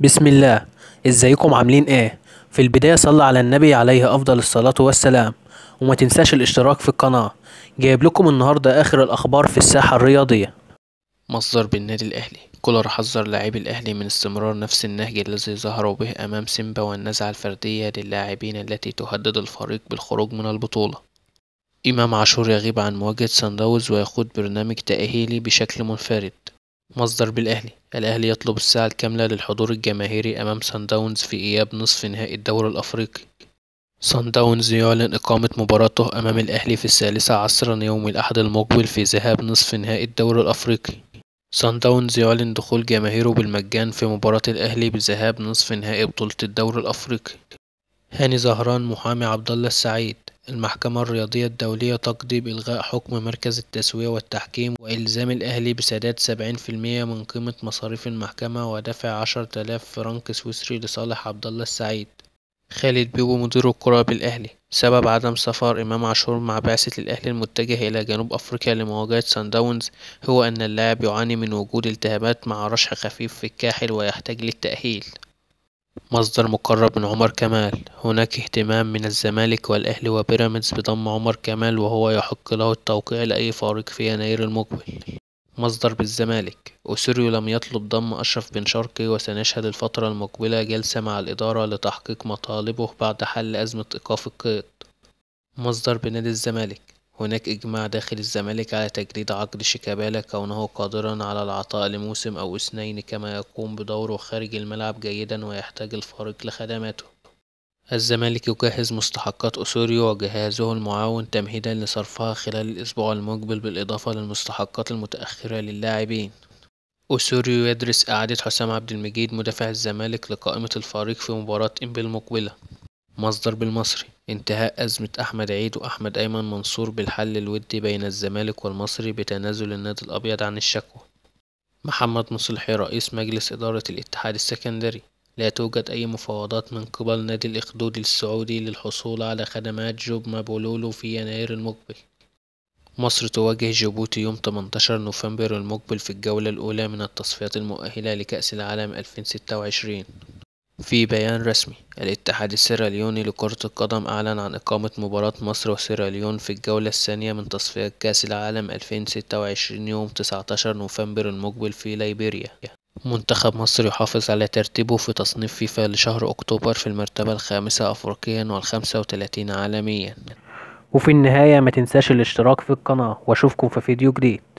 بسم الله ازيكم عاملين ايه في البداية صلى على النبي عليه افضل الصلاة والسلام وما تنساش الاشتراك في القناة جايب لكم النهاردة اخر الاخبار في الساحة الرياضية مصدر بالنادي الاهلي كولر حذر لاعبي الاهلي من استمرار نفس النهج الذي ظهروا به امام سيمبا والنزعة الفردية للاعبين التي تهدد الفريق بالخروج من البطولة امام عاشور يغيب عن مواجهة سانداوز داونز ويخوض برنامج تأهيلي بشكل منفرد مصدر بالأهلي الأهلي يطلب الساعة الكاملة للحضور الجماهيري أمام سان داونز في إياب نصف نهائي الدوري الأفريقي سان داونز يعلن إقامة مباراته أمام الأهلي في الثالثة عصرا يوم الأحد المقبل في ذهاب نصف نهائي الدوري الأفريقي سان داونز يعلن دخول جماهيره بالمجان في مباراة الأهلي بذهاب نصف نهائي بطولة الدوري الأفريقي هاني زهران محامي عبد الله السعيد المحكمة الرياضية الدولية تقضي بإلغاء حكم مركز التسوية والتحكيم وإلزام الأهلي بسداد سبعين في المية من قيمة مصاريف المحكمة ودفع عشرة آلاف فرنك سويسري لصالح عبد الله السعيد خالد بيبو مدير الكرة بالأهلي سبب عدم سفر إمام عاشور مع بعثة الأهلي المتجه إلى جنوب أفريقيا لمواجهة سان داونز هو أن اللاعب يعاني من وجود التهابات مع رشح خفيف في الكاحل ويحتاج للتأهيل مصدر مقرب من عمر كمال هناك اهتمام من الزمالك والأهلي وبيراميدز بضم عمر كمال وهو يحق له التوقيع لأي فريق في يناير المقبل مصدر بالزمالك أسيريو لم يطلب ضم أشرف بن شرقي وسنشهد الفترة المقبلة جلسة مع الإدارة لتحقيق مطالبه بعد حل أزمة إيقاف القيد مصدر بنادي الزمالك هناك إجماع داخل الزمالك على تجديد عقد شيكابالا كونه قادرا على العطاء لموسم أو اثنين كما يقوم بدوره خارج الملعب جيدا ويحتاج الفريق لخدماته الزمالك يجهز مستحقات أسوريو وجهازه المعاون تمهيدا لصرفها خلال الأسبوع المقبل بالإضافة للمستحقات المتأخرة للاعبين أسوريو يدرس إعادة حسام عبد المجيد مدافع الزمالك لقائمة الفريق في مباراة إنبي المقبلة مصدر بالمصري انتهاء أزمة أحمد عيد وأحمد أيمن منصور بالحل الودي بين الزمالك والمصري بتنازل النادي الأبيض عن الشكوى محمد مصلحي رئيس مجلس إدارة الاتحاد السكندري لا توجد أي مفاوضات من قبل نادي الإخدود السعودي للحصول على خدمات جوب مابولولو في يناير المقبل مصر تواجه جيبوتي يوم 18 نوفمبر المقبل في الجولة الأولى من التصفيات المؤهلة لكأس العالم 2026 في بيان رسمي الاتحاد السيراليوني لكرة القدم أعلن عن إقامة مباراة مصر وسيراليون في الجولة الثانية من تصفيات كأس العالم 2026 يوم 19 نوفمبر المقبل في ليبيريا منتخب مصر يحافظ على ترتيبه في تصنيف فيفا لشهر أكتوبر في المرتبة الخامسة أفريقيا والخمسة وتلاتين عالميا وفي النهاية ما تنساش الاشتراك في القناة واشوفكم في فيديو جديد